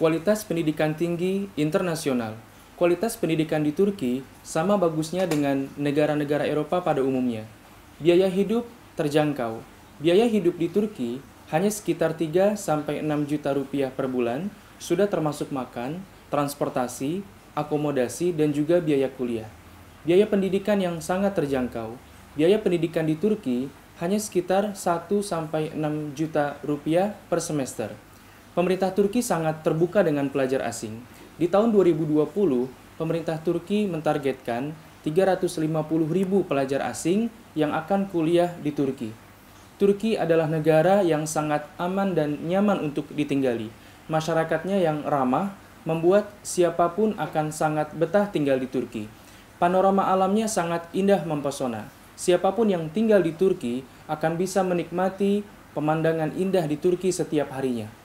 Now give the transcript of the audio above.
Kualitas pendidikan tinggi internasional. Kualitas pendidikan di Turki sama bagusnya dengan negara-negara Eropa pada umumnya. Biaya hidup terjangkau. Biaya hidup di Turki hanya sekitar 3 6 juta rupiah per bulan, sudah termasuk makan, transportasi, akomodasi dan juga biaya kuliah. Biaya pendidikan yang sangat terjangkau. Biaya pendidikan di Turki hanya sekitar 1 6 juta rupiah per semester pemerintah Turki sangat terbuka dengan pelajar asing. Di tahun 2020, pemerintah Turki mentargetkan 350 ribu pelajar asing yang akan kuliah di Turki. Turki adalah negara yang sangat aman dan nyaman untuk ditinggali. Masyarakatnya yang ramah membuat siapapun akan sangat betah tinggal di Turki. Panorama alamnya sangat indah mempesona. Siapapun yang tinggal di Turki akan bisa menikmati pemandangan indah di Turki setiap harinya.